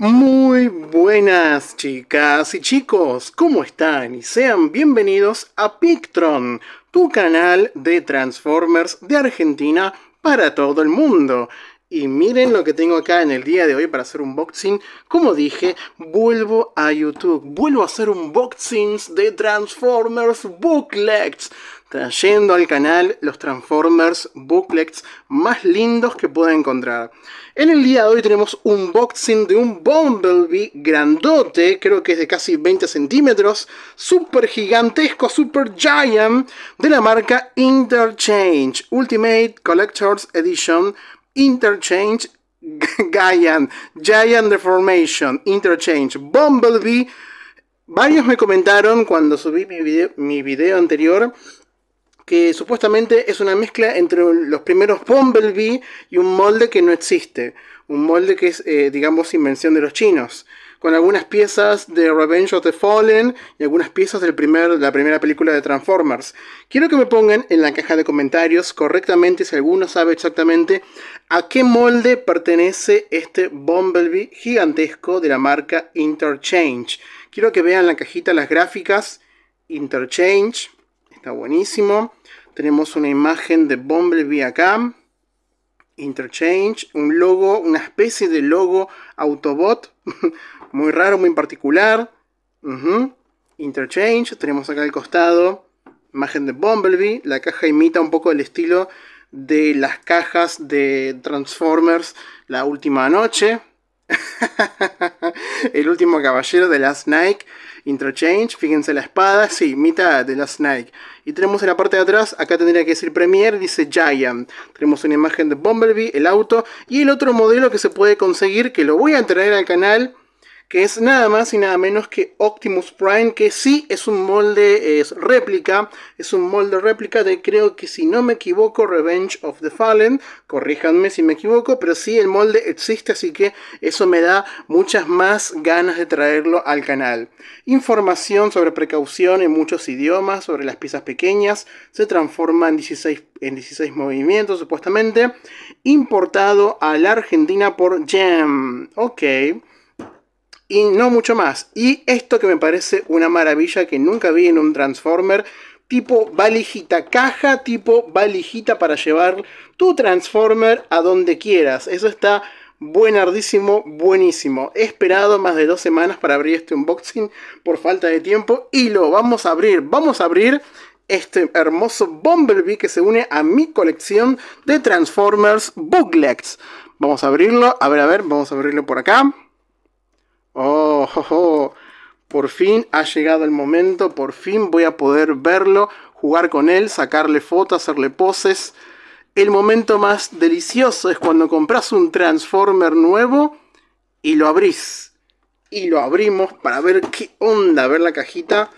Muy buenas chicas y chicos, ¿cómo están? Y sean bienvenidos a Pictron, tu canal de Transformers de Argentina para todo el mundo. Y miren lo que tengo acá en el día de hoy para hacer un boxing. Como dije, vuelvo a YouTube. Vuelvo a hacer un boxing de Transformers Booklets trayendo al canal los Transformers booklets más lindos que pueda encontrar. En el día de hoy tenemos un unboxing de un Bumblebee grandote, creo que es de casi 20 centímetros, super gigantesco, super giant, de la marca Interchange Ultimate Collectors Edition Interchange Giant, Giant Deformation, Interchange, Bumblebee. Varios me comentaron cuando subí mi mi video anterior que supuestamente es una mezcla entre los primeros Bumblebee y un molde que no existe. Un molde que es, eh, digamos, invención de los chinos. Con algunas piezas de Revenge of the Fallen y algunas piezas de la primera película de Transformers. Quiero que me pongan en la caja de comentarios correctamente, si alguno sabe exactamente, a qué molde pertenece este Bumblebee gigantesco de la marca Interchange. Quiero que vean la cajita las gráficas Interchange Está buenísimo. Tenemos una imagen de Bumblebee acá. Interchange, un logo, una especie de logo Autobot, muy raro, muy particular. Interchange, tenemos acá al costado, imagen de Bumblebee. La caja imita un poco el estilo de las cajas de Transformers la última noche. el último caballero de Last Night, Interchange, fíjense la espada, sí, mitad de Last Night. Y tenemos en la parte de atrás, acá tendría que decir Premier, dice Giant. Tenemos una imagen de Bumblebee, el auto y el otro modelo que se puede conseguir, que lo voy a traer al canal que es nada más y nada menos que Optimus Prime, que sí es un molde, es réplica, es un molde réplica de creo que si no me equivoco, Revenge of the Fallen, corríjanme si me equivoco, pero sí el molde existe, así que eso me da muchas más ganas de traerlo al canal. Información sobre precaución en muchos idiomas, sobre las piezas pequeñas, se transforma en 16 en movimientos supuestamente, importado a la Argentina por Jam. Ok y no mucho más. Y esto que me parece una maravilla que nunca vi en un Transformer, tipo valijita caja, tipo valijita para llevar tu Transformer a donde quieras. Eso está buenardísimo, buenísimo. He esperado más de dos semanas para abrir este unboxing por falta de tiempo y lo vamos a abrir. Vamos a abrir este hermoso Bumblebee que se une a mi colección de Transformers Booklets. Vamos a abrirlo, a ver, a ver, vamos a abrirlo por acá. Oh, oh, por fin ha llegado el momento, por fin voy a poder verlo, jugar con él, sacarle fotos, hacerle poses. El momento más delicioso es cuando compras un Transformer nuevo y lo abrís. Y lo abrimos para ver qué onda, ver la cajita.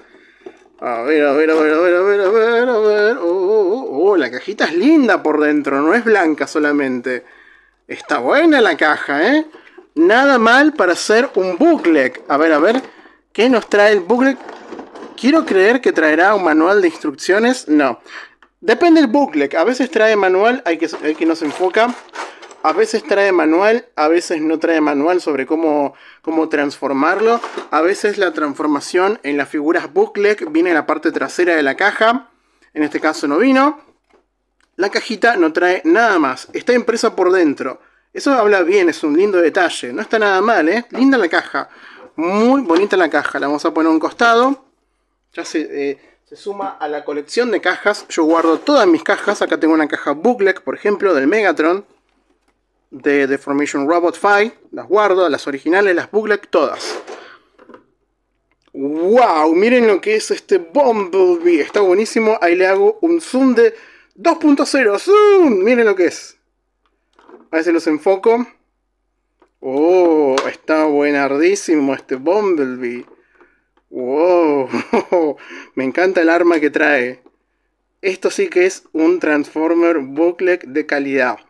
A ver, a ver, a ver, a ver, a ver, a ver, a oh, oh, oh, oh, la cajita es linda por dentro, no es blanca solamente. Está buena la caja, ¿eh? Nada mal para hacer un booklet. A ver, a ver. ¿Qué nos trae el booklet? Quiero creer que traerá un manual de instrucciones. No. Depende del booklet. A veces trae manual, hay que, hay que nos enfoca. A veces trae manual, a veces no trae manual sobre cómo, cómo transformarlo. A veces la transformación en las figuras booklet viene en la parte trasera de la caja. En este caso no vino. La cajita no trae nada más. Está impresa por dentro. Eso habla bien, es un lindo detalle. No está nada mal, ¿eh? Linda la caja. Muy bonita la caja. La vamos a poner a un costado. Ya se, eh, suma a la colección de cajas. Yo guardo todas mis cajas. Acá tengo una caja Bookleg, por ejemplo, del Megatron. De Deformation Robot 5. Las guardo, las originales, las Bookleg, todas. ¡Wow! Miren lo que es este Bumblebee. Está buenísimo. Ahí le hago un zoom de 2.0. ¡Zoom! Miren lo que es. A ver si los enfoco. Oh, está buenardísimo este Bumblebee. Wow, me encanta el arma que trae. Esto sí que es un Transformer Booklet de calidad.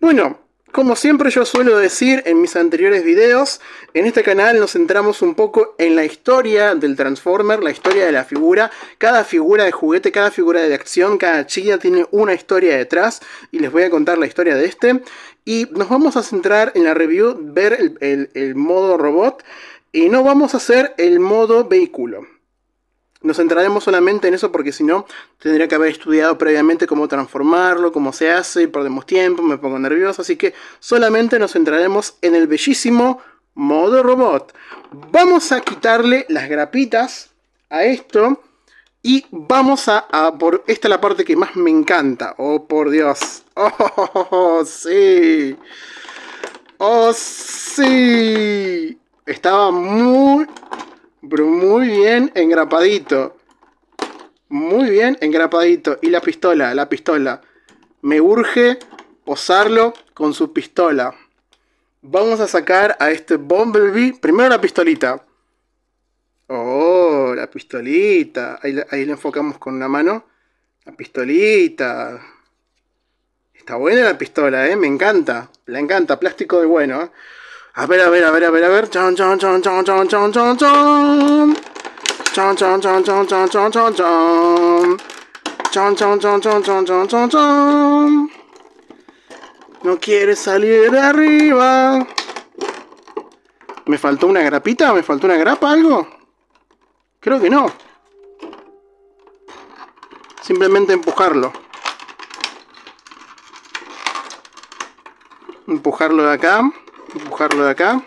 Bueno, como siempre yo suelo decir en mis anteriores videos, en este canal nos centramos un poco en la historia del Transformer, la historia de la figura. Cada figura de juguete, cada figura de acción, cada chilla tiene una historia detrás y les voy a contar la historia de este. Y nos vamos a centrar en la review, ver el, el modo robot y no vamos a hacer el modo vehículo. Nos centraremos solamente en eso porque si no, tendría que haber estudiado previamente cómo transformarlo, cómo se hace, y perdemos tiempo, me pongo nervioso, así que solamente nos centraremos en el bellísimo modo robot. Vamos a quitarle las grapitas a esto y vamos a, por esta es la parte que más me encanta. Oh, por Dios. oh sí. Oh, sí. Estaba muy muy bien engrapadito. Muy bien engrapadito. Y la pistola, la pistola. Me urge posarlo con su pistola. Vamos a sacar a este Bumblebee. Primero la pistolita. Oh, la pistolita. Ahí, le la enfocamos con una mano. La pistolita. Está buena la pistola, ¿eh? Me encanta. La encanta. Plástico de bueno. Eh. A ver, a ver, a ver, a ver, a ver. Chon, chon, chon, chon, chon, chon, chon Chon, chon, chon, chon, chon, chon, chon Chon, chon, chon, chon, chon, chon, chon No quiere salir de arriba. ¿Me faltó una grapita? ¿Me faltó una grapa? ¿Algo? Creo que no. Simplemente empujarlo. Empujarlo de acá empujarlo de acá.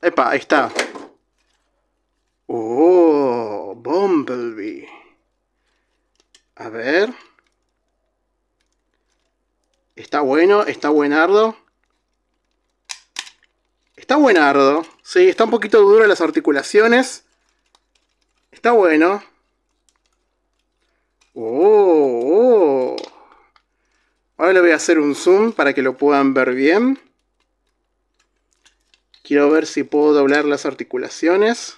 Epa, ahí está. Oh, Bumblebee. A ver. Está bueno, está buenardo. Está buenardo. Sí, está un poquito duro las articulaciones. Está bueno. Oh. Ahora le voy a hacer un zoom para que lo puedan ver bien. Quiero ver si puedo doblar las articulaciones.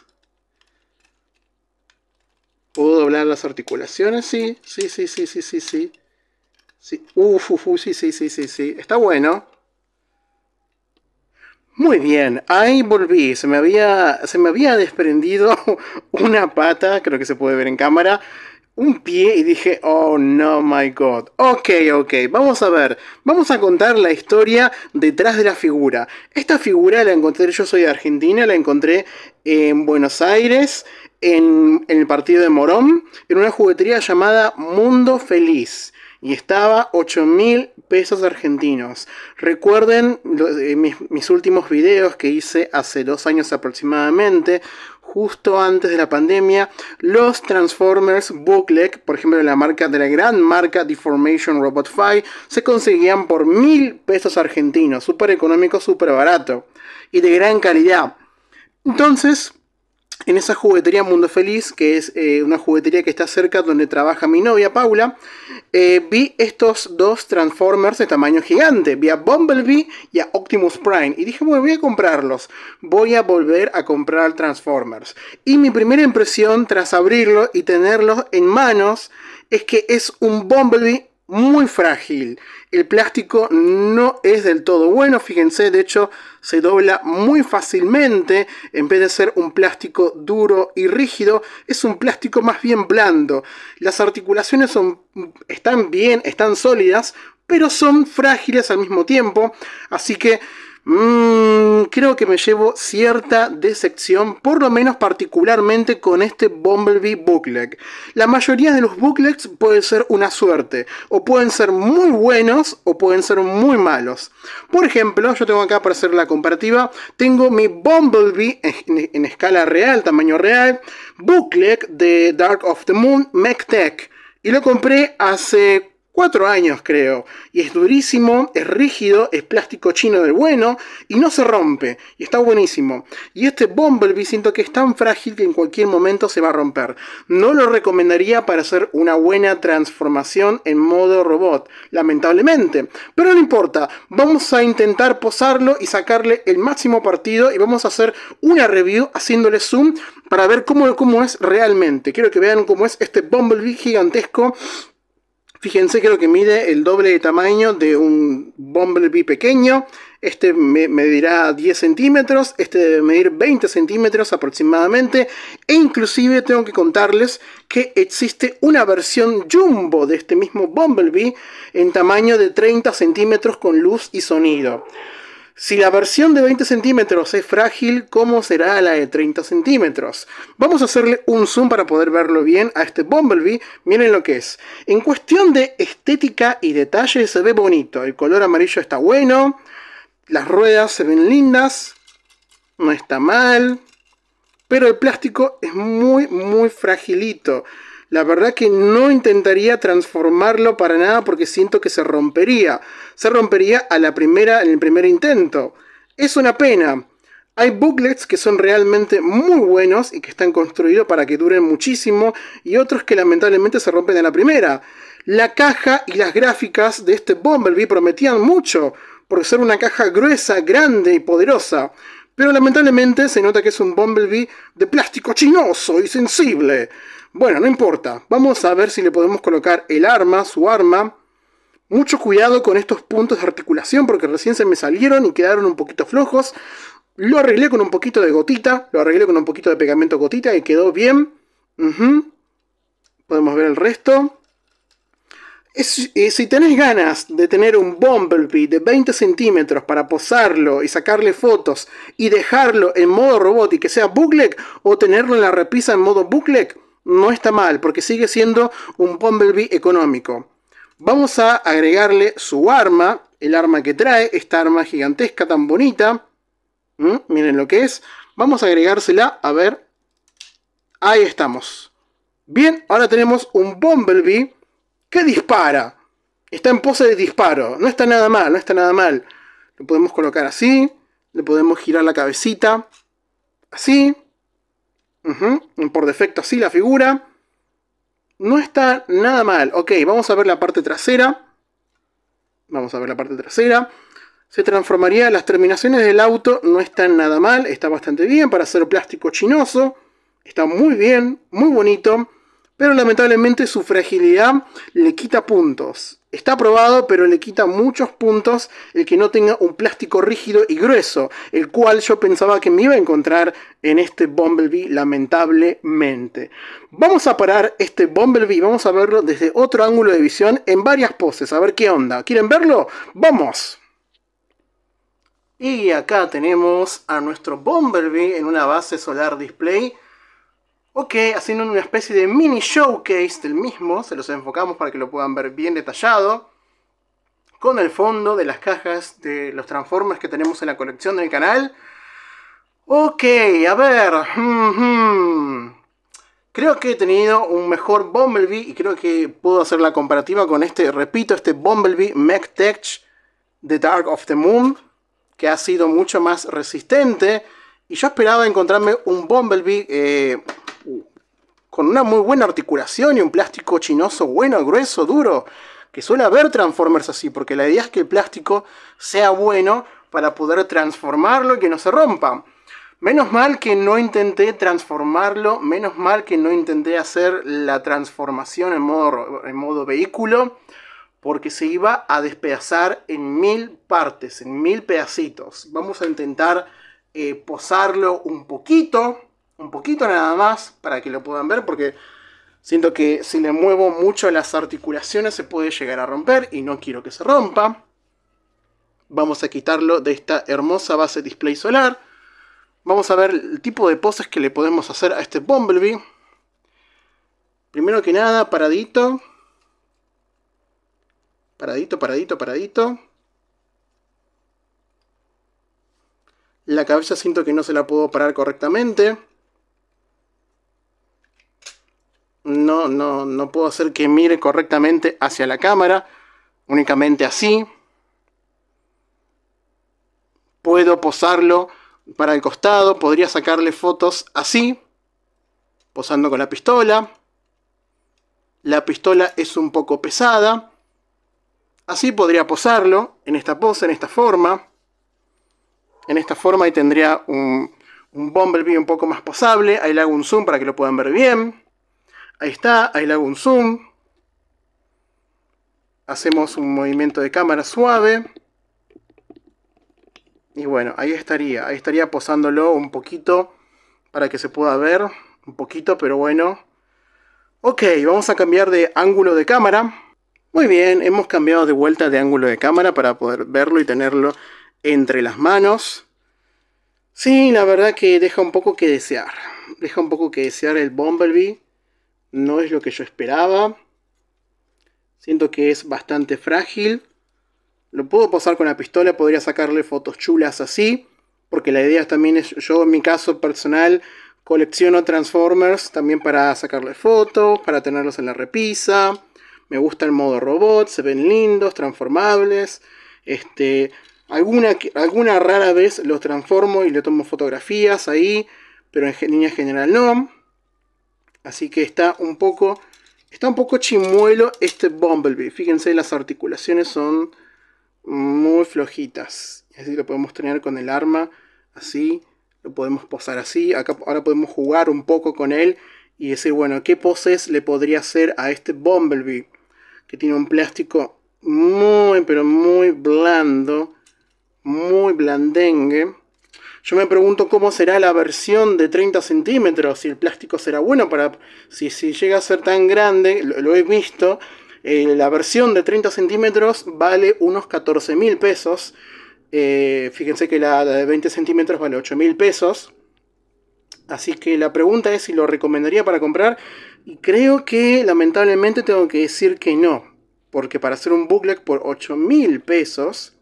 ¿Puedo doblar las articulaciones? Sí, sí, sí, sí, sí, sí, sí. Sí, uf, sí, sí, sí, sí, sí. Está bueno. Muy bien, ahí volví. Se me había, se me había desprendido una pata, creo que se puede ver en cámara un pie y dije, oh no, my god. Ok, ok, vamos a ver, vamos a contar la historia detrás de la figura. Esta figura la encontré, yo soy de Argentina, la encontré en Buenos Aires, en, el partido de Morón, en una juguetería llamada Mundo Feliz y estaba 8 mil pesos argentinos. Recuerden eh, mis, mis, últimos videos que hice hace dos años aproximadamente, justo antes de la pandemia los Transformers Bookleg, por ejemplo de la marca de la gran marca Deformation Robot 5, se conseguían por mil pesos argentinos, súper económico, súper barato y de gran calidad. Entonces, en esa juguetería Mundo Feliz, que es eh, una juguetería que está cerca donde trabaja mi novia Paula, eh, vi estos dos Transformers de tamaño gigante. Vi a Bumblebee y a Optimus Prime. Y dije, bueno, voy a comprarlos. Voy a volver a comprar Transformers. Y mi primera impresión tras abrirlo y tenerlos en manos es que es un Bumblebee muy frágil. El plástico no es del todo bueno, fíjense, de hecho se dobla muy fácilmente, en vez de ser un plástico duro y rígido, es un plástico más bien blando. Las articulaciones son, están bien, están sólidas, pero son frágiles al mismo tiempo, así que Mm, creo que me llevo cierta decepción, por lo menos particularmente con este Bumblebee bookleg. La mayoría de los booklegs pueden ser una suerte, o pueden ser muy buenos o pueden ser muy malos. Por ejemplo, yo tengo acá para hacer la comparativa, tengo mi Bumblebee en, escala real, tamaño real, bookleg de Dark of the Moon, MechTech. Y lo compré hace cuatro años creo, y es durísimo, es rígido, es plástico chino del bueno, y no se rompe, y está buenísimo. Y este Bumblebee siento que es tan frágil que en cualquier momento se va a romper. No lo recomendaría para hacer una buena transformación en modo robot, lamentablemente. Pero no importa, vamos a intentar posarlo y sacarle el máximo partido, y vamos a hacer una review haciéndole zoom para ver cómo, cómo es realmente. Quiero que vean cómo es este Bumblebee gigantesco Fíjense que lo que mide el doble de tamaño de un Bumblebee pequeño. Este medirá 10 centímetros, este debe medir 20 centímetros aproximadamente. E inclusive tengo que contarles que existe una versión jumbo de este mismo Bumblebee en tamaño de 30 centímetros con luz y sonido. Si la versión de 20 centímetros es frágil, ¿cómo será la de 30 centímetros? Vamos a hacerle un zoom para poder verlo bien a este Bumblebee. Miren lo que es. En cuestión de estética y detalle se ve bonito. El color amarillo está bueno. Las ruedas se ven lindas. No está mal. Pero el plástico es muy, muy fragilito. La verdad que no intentaría transformarlo para nada porque siento que se rompería. Se rompería a la primera, en el primer intento. Es una pena. Hay booklets que son realmente muy buenos y que están construidos para que duren muchísimo y otros que lamentablemente se rompen en la primera. La caja y las gráficas de este Bumblebee prometían mucho por ser una caja gruesa, grande y poderosa. Pero lamentablemente se nota que es un Bumblebee de plástico chinoso y sensible. Bueno, no importa. Vamos a ver si le podemos colocar el arma, su arma. Mucho cuidado con estos puntos de articulación porque recién se me salieron y quedaron un poquito flojos. Lo arreglé con un poquito de gotita, lo arreglé con un poquito de pegamento gotita y quedó bien. Podemos ver el resto. Eh, si tenés ganas de tener un Bumblebee de 20 centímetros para posarlo y sacarle fotos y dejarlo en modo robot y que sea bookleg o tenerlo en la repisa en modo bookleg, no está mal, porque sigue siendo un Bumblebee económico. Vamos a agregarle su arma, el arma que trae, esta arma gigantesca tan bonita. ¿Mm? Miren lo que es. Vamos a agregársela, a ver. Ahí estamos. Bien, ahora tenemos un Bumblebee que dispara. Está en pose de disparo. No está nada mal, no está nada mal. Lo podemos colocar así. Le podemos girar la cabecita. Así. Por defecto así la figura. No está nada mal. Ok, vamos a ver la parte trasera. Vamos a ver la parte trasera. Se transformaría, las terminaciones del auto no están nada mal, está bastante bien para hacer plástico chinoso. Está muy bien, muy bonito pero lamentablemente su fragilidad le quita puntos. Está probado, pero le quita muchos puntos el que no tenga un plástico rígido y grueso, el cual yo pensaba que me iba a encontrar en este Bumblebee, lamentablemente. Vamos a parar este Bumblebee, vamos a verlo desde otro ángulo de visión en varias poses, a ver qué onda. ¿Quieren verlo? ¡Vamos! Y acá tenemos a nuestro Bumblebee en una base solar display Ok, haciendo una especie de mini showcase del mismo, se los enfocamos para que lo puedan ver bien detallado, con el fondo de las cajas de los Transformers que tenemos en la colección del canal. Ok, a ver, hmm, hmm. creo que he tenido un mejor Bumblebee y creo que puedo hacer la comparativa con este, repito, este Bumblebee Mech Tech The Dark of the Moon, que ha sido mucho más resistente. Y yo esperaba encontrarme un Bumblebee eh, con una muy buena articulación y un plástico chinoso bueno, grueso, duro, que suele haber Transformers así, porque la idea es que el plástico sea bueno para poder transformarlo y que no se rompa. Menos mal que no intenté transformarlo, menos mal que no intenté hacer la transformación en modo, en modo vehículo, porque se iba a despedazar en mil partes, en mil pedacitos. Vamos a intentar eh, posarlo un poquito, un poquito nada más para que lo puedan ver, porque siento que si le muevo mucho las articulaciones se puede llegar a romper y no quiero que se rompa. Vamos a quitarlo de esta hermosa base display solar. Vamos a ver el tipo de poses que le podemos hacer a este Bumblebee. Primero que nada, paradito. Paradito, paradito, paradito. La cabeza siento que no se la puedo parar correctamente. no, no, no puedo hacer que mire correctamente hacia la cámara, únicamente así. Puedo posarlo para el costado, podría sacarle fotos así, posando con la pistola. La pistola es un poco pesada. Así podría posarlo, en esta pose, en esta forma. En esta forma ahí tendría un, un Bumblebee un poco más posable. Ahí le hago un zoom para que lo puedan ver bien. Ahí está, ahí le hago un zoom. Hacemos un movimiento de cámara suave. Y bueno, ahí estaría. Ahí estaría posándolo un poquito para que se pueda ver. Un poquito, pero bueno. Ok, vamos a cambiar de ángulo de cámara. Muy bien, hemos cambiado de vuelta de ángulo de cámara para poder verlo y tenerlo entre las manos. Sí, la verdad que deja un poco que desear. Deja un poco que desear el Bumblebee no es lo que yo esperaba. Siento que es bastante frágil. Lo puedo pasar con la pistola, podría sacarle fotos chulas así. Porque la idea también es, yo en mi caso personal, colecciono Transformers también para sacarle fotos, para tenerlos en la repisa. Me gusta el modo robot, se ven lindos, transformables. Este, alguna, alguna rara vez los transformo y le tomo fotografías ahí, pero en línea general no. Así que está un poco, está un poco chimuelo este Bumblebee. Fíjense, las articulaciones son muy flojitas. Así lo podemos tener con el arma, así, lo podemos posar así. Acá ahora podemos jugar un poco con él y decir, bueno, ¿qué poses le podría hacer a este Bumblebee? Que tiene un plástico muy, pero muy blando, muy blandengue. Yo me pregunto cómo será la versión de 30 centímetros, si el plástico será bueno para... Si, llega a ser tan grande, lo, he visto, eh, la versión de 30 centímetros vale unos 14 mil pesos. Eh, fíjense que la, de 20 centímetros vale 8 mil pesos. Así que la pregunta es si lo recomendaría para comprar. Y creo que lamentablemente tengo que decir que no. Porque para hacer un booklet por 8 mil pesos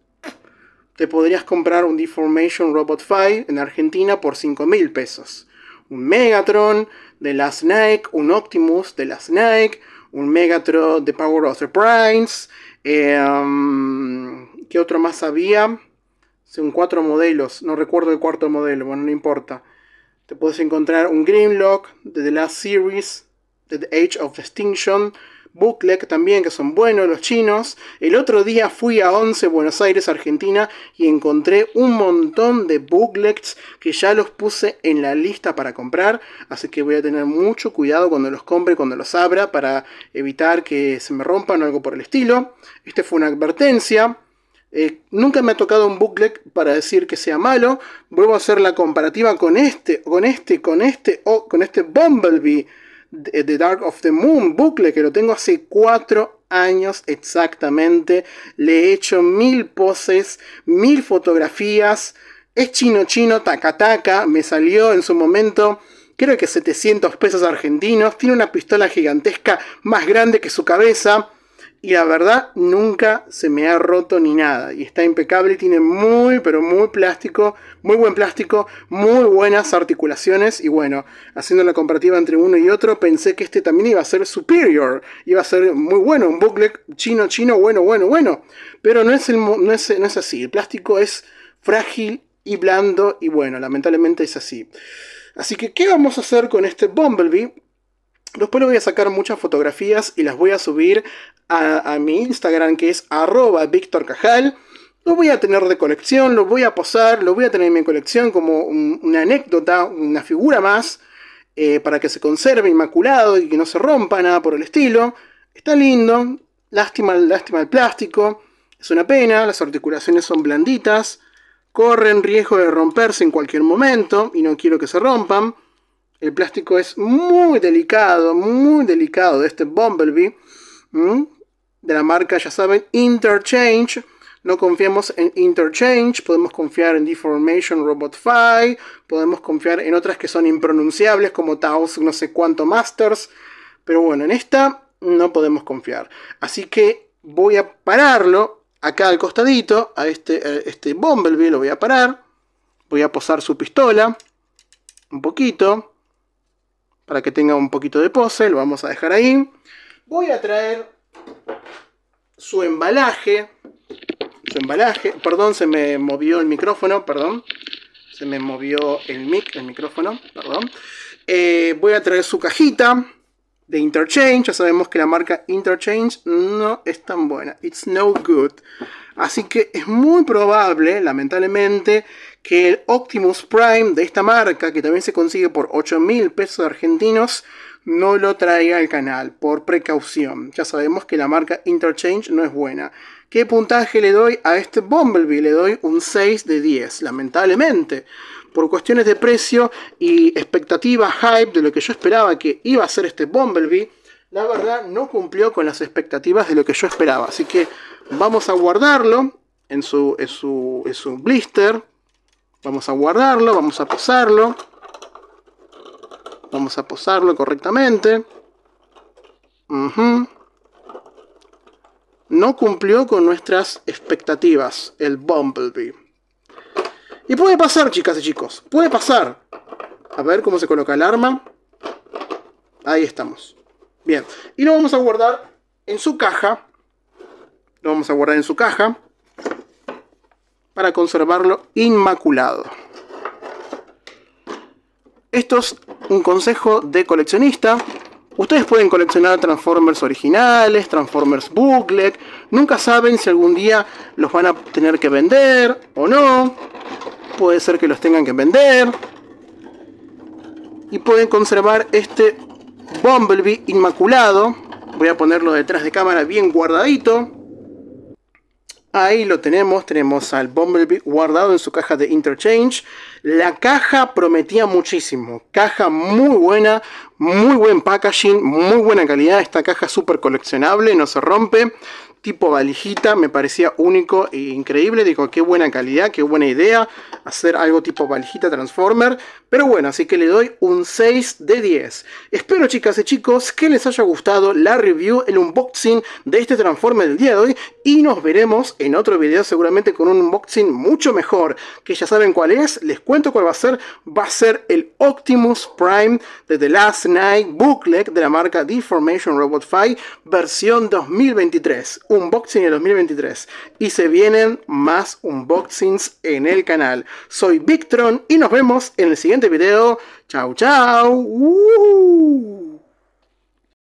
te podrías comprar un Deformation Robot 5 en Argentina por 5 mil pesos. Un Megatron de la Snake, un Optimus de la Snake, un Megatron de Power of the Primes. Em, ¿Qué otro más había? Son cuatro modelos, no recuerdo el cuarto modelo, bueno, no importa. Te puedes encontrar un Grimlock de The Last Series, The Age of Extinction, Buckleck también, que son buenos los chinos. El otro día fui a 11 Buenos Aires, Argentina, y encontré un montón de booklets que ya los puse en la lista para comprar. Así que voy a tener mucho cuidado cuando los compre, cuando los abra, para evitar que se me rompan o algo por el estilo. Este fue una advertencia. Eh, nunca me ha tocado un booklet para decir que sea malo. Vuelvo a hacer la comparativa con este, con este, con este, o con este Bumblebee eh, the Dark of the Moon, bucle que lo tengo hace cuatro años exactamente. Le he hecho mil poses, mil fotografías. Es chino chino, taca taca. Me salió en su momento creo que 700 pesos argentinos. Tiene una pistola gigantesca más grande que su cabeza y la verdad nunca se me ha roto ni nada. Y está impecable, tiene muy, pero muy plástico, muy buen plástico, muy buenas articulaciones. Y bueno, haciendo la comparativa entre uno y otro, pensé que este también iba a ser superior, iba a ser muy bueno, un bucle chino, chino, bueno, bueno, bueno. Pero no es, el, no es, no es así, el plástico es frágil y blando y bueno, lamentablemente es así. Así que, ¿qué vamos a hacer con este Bumblebee? Después le voy a sacar muchas fotografías y las voy a subir a, mi Instagram que es arroba Víctor Cajal. Lo voy a tener de colección, lo voy a posar, lo voy a tener en mi colección como una anécdota, una figura más, eh, para que se conserve inmaculado y que no se rompa nada por el estilo. Está lindo, lástima, lástima el plástico, es una pena, las articulaciones son blanditas, corren riesgo de romperse en cualquier momento y no quiero que se rompan. El plástico es muy delicado, muy delicado de este Bumblebee de la marca, ya saben, Interchange. No confiamos en Interchange, podemos confiar en Deformation Robot 5, podemos confiar en otras que son impronunciables como Taos no sé cuánto Masters, pero bueno, en esta no podemos confiar. Así que voy a pararlo acá al costadito, a este, a este Bumblebee lo voy a parar, voy a posar su pistola un poquito, para que tenga un poquito de pose, lo vamos a dejar ahí. Voy a traer su embalaje, su embalaje, perdón, se me movió el micrófono, perdón, se me movió el mic, el micrófono, perdón. Eh, voy a traer su cajita de Interchange, ya sabemos que la marca Interchange no es tan buena, it's no good. Así que es muy probable, lamentablemente, que el Optimus Prime de esta marca, que también se consigue por 8 mil pesos argentinos, no lo traiga al canal por precaución. Ya sabemos que la marca Interchange no es buena. ¿Qué puntaje le doy a este Bumblebee? Le doy un 6 de 10, lamentablemente. Por cuestiones de precio y expectativa, hype de lo que yo esperaba que iba a ser este Bumblebee, la verdad no cumplió con las expectativas de lo que yo esperaba. Así que vamos a guardarlo en su, blister. Vamos a guardarlo, vamos a posarlo. Vamos a posarlo correctamente. No cumplió con nuestras expectativas el Bumblebee. Y puede pasar, chicas y chicos. Puede pasar. A ver cómo se coloca el arma. Ahí estamos. Bien. Y lo vamos a guardar en su caja. Lo vamos a guardar en su caja. Para conservarlo inmaculado. Estos un consejo de coleccionista. Ustedes pueden coleccionar Transformers originales, Transformers booklet. Nunca saben si algún día los van a tener que vender o no. Puede ser que los tengan que vender. Y pueden conservar este Bumblebee inmaculado. Voy a ponerlo detrás de cámara bien guardadito. Ahí lo tenemos, tenemos al Bumblebee guardado en su caja de Interchange. La caja prometía muchísimo. Caja muy buena, muy buen packaging, muy buena calidad. Esta caja súper coleccionable, no se rompe tipo valijita, me parecía único e increíble, digo, qué buena calidad, qué buena idea hacer algo tipo valijita Transformer, pero bueno, así que le doy un 6 de 10. Espero chicas y chicos que les haya gustado la review, el unboxing de este Transformer del día de hoy y nos veremos en otro video seguramente con un unboxing mucho mejor, que ya saben cuál es, les cuento cuál va a ser, va a ser el Optimus Prime de The Last Night Booklet de la marca Deformation Robot 5 versión 2023 unboxing de 2023 y se vienen más unboxings en el canal. Soy Victron y nos vemos en el siguiente video. Chau, chau. Uh.